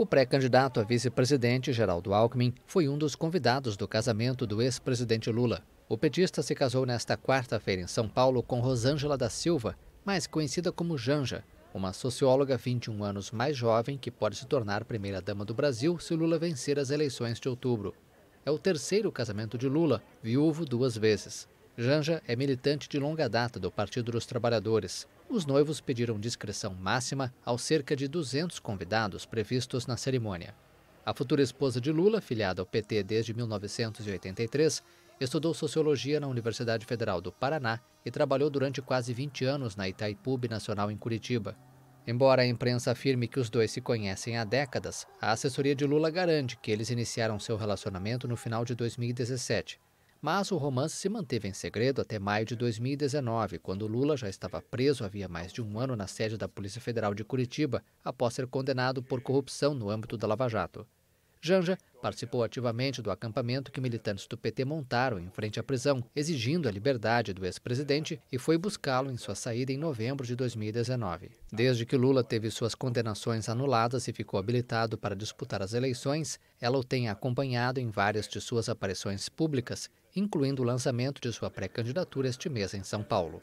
O pré-candidato a vice-presidente, Geraldo Alckmin, foi um dos convidados do casamento do ex-presidente Lula. O petista se casou nesta quarta-feira em São Paulo com Rosângela da Silva, mais conhecida como Janja, uma socióloga 21 anos mais jovem que pode se tornar primeira-dama do Brasil se Lula vencer as eleições de outubro. É o terceiro casamento de Lula, viúvo duas vezes. Janja é militante de longa data do Partido dos Trabalhadores. Os noivos pediram discrição máxima aos cerca de 200 convidados previstos na cerimônia. A futura esposa de Lula, filiada ao PT desde 1983, estudou sociologia na Universidade Federal do Paraná e trabalhou durante quase 20 anos na Itaipu Nacional em Curitiba. Embora a imprensa afirme que os dois se conhecem há décadas, a assessoria de Lula garante que eles iniciaram seu relacionamento no final de 2017. Mas o romance se manteve em segredo até maio de 2019, quando Lula já estava preso havia mais de um ano na sede da Polícia Federal de Curitiba, após ser condenado por corrupção no âmbito da Lava Jato. Janja participou ativamente do acampamento que militantes do PT montaram em frente à prisão, exigindo a liberdade do ex-presidente e foi buscá-lo em sua saída em novembro de 2019. Desde que Lula teve suas condenações anuladas e ficou habilitado para disputar as eleições, ela o tem acompanhado em várias de suas aparições públicas, incluindo o lançamento de sua pré-candidatura este mês em São Paulo.